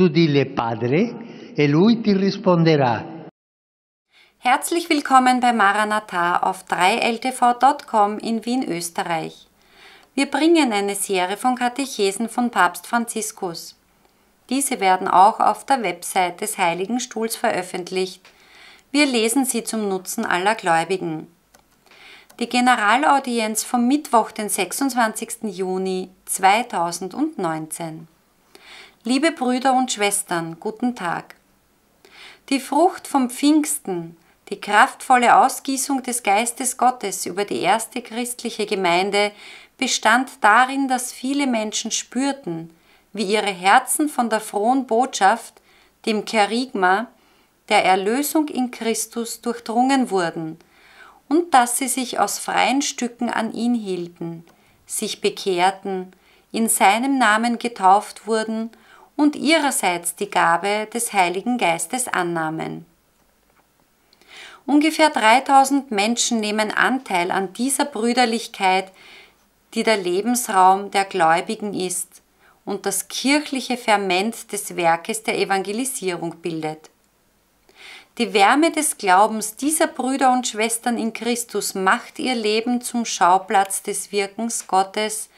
Tu dille Padre e lui ti risponderà. Herzlich willkommen bei Maranatha auf 3ltv.com in Wien, Österreich. Wir bringen eine Serie von Katechesen von Papst Franziskus. Diese werden auch auf der Website des Heiligen Stuhls veröffentlicht. Wir lesen sie zum Nutzen aller Gläubigen. Die Generalaudienz vom Mittwoch, den 26. Juni 2019. Liebe Brüder und Schwestern, guten Tag. Die Frucht vom Pfingsten, die kraftvolle Ausgießung des Geistes Gottes über die erste christliche Gemeinde bestand darin, dass viele Menschen spürten, wie ihre Herzen von der frohen Botschaft, dem Kerigma, der Erlösung in Christus durchdrungen wurden und dass sie sich aus freien Stücken an ihn hielten, sich bekehrten, in seinem Namen getauft wurden und ihrerseits die Gabe des Heiligen Geistes annahmen. Ungefähr 3000 Menschen nehmen Anteil an dieser Brüderlichkeit, die der Lebensraum der Gläubigen ist und das kirchliche Ferment des Werkes der Evangelisierung bildet. Die Wärme des Glaubens dieser Brüder und Schwestern in Christus macht ihr Leben zum Schauplatz des Wirkens Gottes,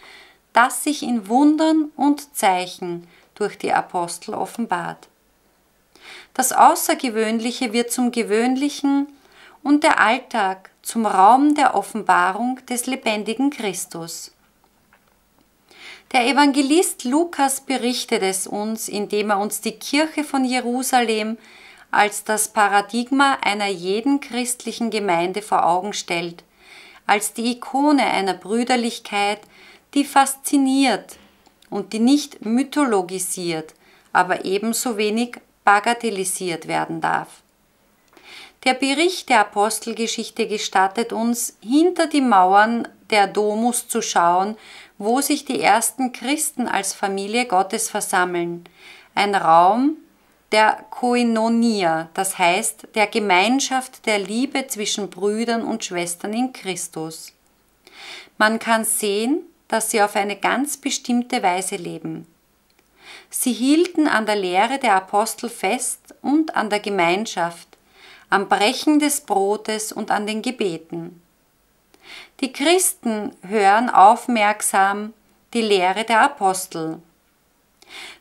das sich in Wundern und Zeichen, durch die Apostel offenbart. Das Außergewöhnliche wird zum Gewöhnlichen und der Alltag zum Raum der Offenbarung des lebendigen Christus. Der Evangelist Lukas berichtet es uns, indem er uns die Kirche von Jerusalem als das Paradigma einer jeden christlichen Gemeinde vor Augen stellt, als die Ikone einer Brüderlichkeit, die fasziniert und die nicht mythologisiert, aber ebenso wenig bagatellisiert werden darf. Der Bericht der Apostelgeschichte gestattet uns, hinter die Mauern der Domus zu schauen, wo sich die ersten Christen als Familie Gottes versammeln. Ein Raum der Koinonia, das heißt der Gemeinschaft der Liebe zwischen Brüdern und Schwestern in Christus. Man kann sehen, dass sie auf eine ganz bestimmte Weise leben. Sie hielten an der Lehre der Apostel fest und an der Gemeinschaft, am Brechen des Brotes und an den Gebeten. Die Christen hören aufmerksam die Lehre der Apostel.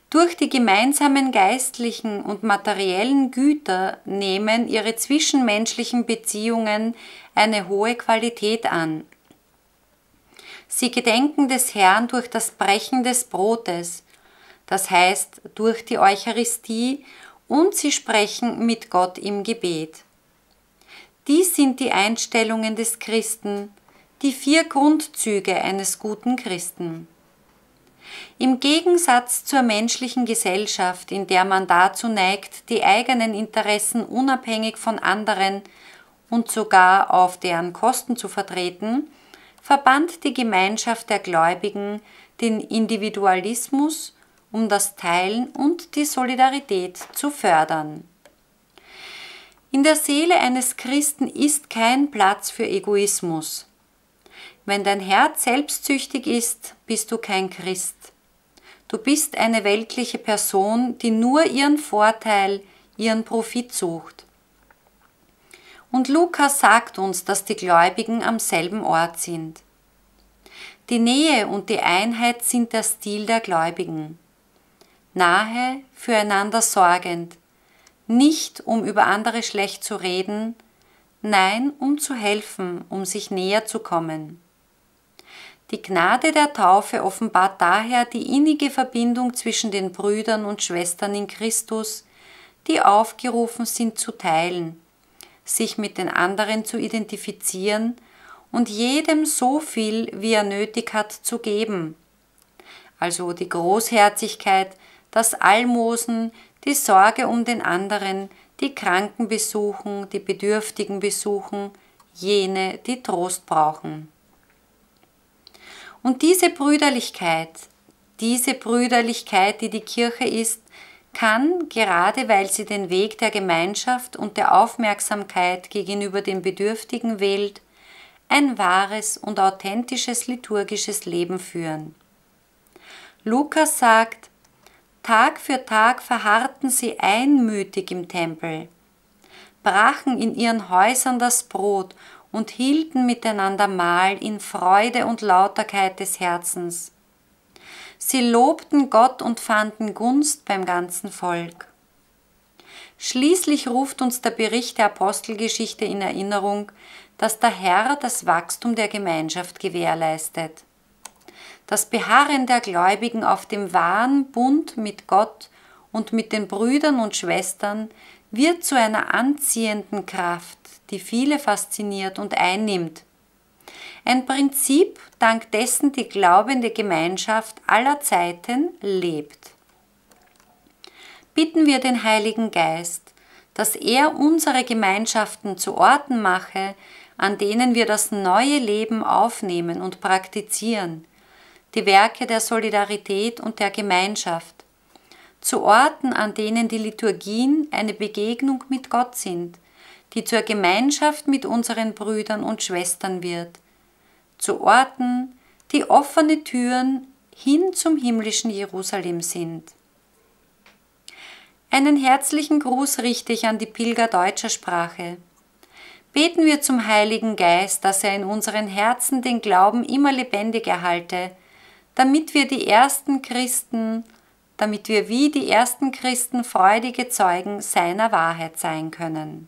Durch die gemeinsamen geistlichen und materiellen Güter nehmen ihre zwischenmenschlichen Beziehungen eine hohe Qualität an. Sie gedenken des Herrn durch das Brechen des Brotes, das heißt durch die Eucharistie, und sie sprechen mit Gott im Gebet. Dies sind die Einstellungen des Christen, die vier Grundzüge eines guten Christen. Im Gegensatz zur menschlichen Gesellschaft, in der man dazu neigt, die eigenen Interessen unabhängig von anderen und sogar auf deren Kosten zu vertreten, verband die Gemeinschaft der Gläubigen den Individualismus, um das Teilen und die Solidarität zu fördern. In der Seele eines Christen ist kein Platz für Egoismus. Wenn dein Herz selbstsüchtig ist, bist du kein Christ. Du bist eine weltliche Person, die nur ihren Vorteil, ihren Profit sucht. Und Lukas sagt uns, dass die Gläubigen am selben Ort sind. Die Nähe und die Einheit sind der Stil der Gläubigen. Nahe, füreinander sorgend, nicht um über andere schlecht zu reden, nein, um zu helfen, um sich näher zu kommen. Die Gnade der Taufe offenbart daher die innige Verbindung zwischen den Brüdern und Schwestern in Christus, die aufgerufen sind zu teilen, sich mit den anderen zu identifizieren und jedem so viel, wie er nötig hat, zu geben. Also die Großherzigkeit, das Almosen, die Sorge um den anderen, die Kranken besuchen, die Bedürftigen besuchen, jene, die Trost brauchen. Und diese Brüderlichkeit, diese Brüderlichkeit, die die Kirche ist, kann, gerade weil sie den Weg der Gemeinschaft und der Aufmerksamkeit gegenüber den Bedürftigen wählt, ein wahres und authentisches liturgisches Leben führen. Lukas sagt, Tag für Tag verharrten sie einmütig im Tempel, brachen in ihren Häusern das Brot und hielten miteinander Mahl in Freude und Lauterkeit des Herzens. Sie lobten Gott und fanden Gunst beim ganzen Volk. Schließlich ruft uns der Bericht der Apostelgeschichte in Erinnerung, dass der Herr das Wachstum der Gemeinschaft gewährleistet. Das Beharren der Gläubigen auf dem wahren Bund mit Gott und mit den Brüdern und Schwestern wird zu einer anziehenden Kraft, die viele fasziniert und einnimmt, ein Prinzip, dank dessen die glaubende Gemeinschaft aller Zeiten lebt. Bitten wir den Heiligen Geist, dass er unsere Gemeinschaften zu Orten mache, an denen wir das neue Leben aufnehmen und praktizieren, die Werke der Solidarität und der Gemeinschaft, zu Orten, an denen die Liturgien eine Begegnung mit Gott sind, die zur Gemeinschaft mit unseren Brüdern und Schwestern wird, zu Orten, die offene Türen hin zum himmlischen Jerusalem sind. Einen herzlichen Gruß richte ich an die Pilger deutscher Sprache. Beten wir zum Heiligen Geist, dass er in unseren Herzen den Glauben immer lebendig erhalte, damit wir die ersten Christen, damit wir wie die ersten Christen freudige Zeugen seiner Wahrheit sein können.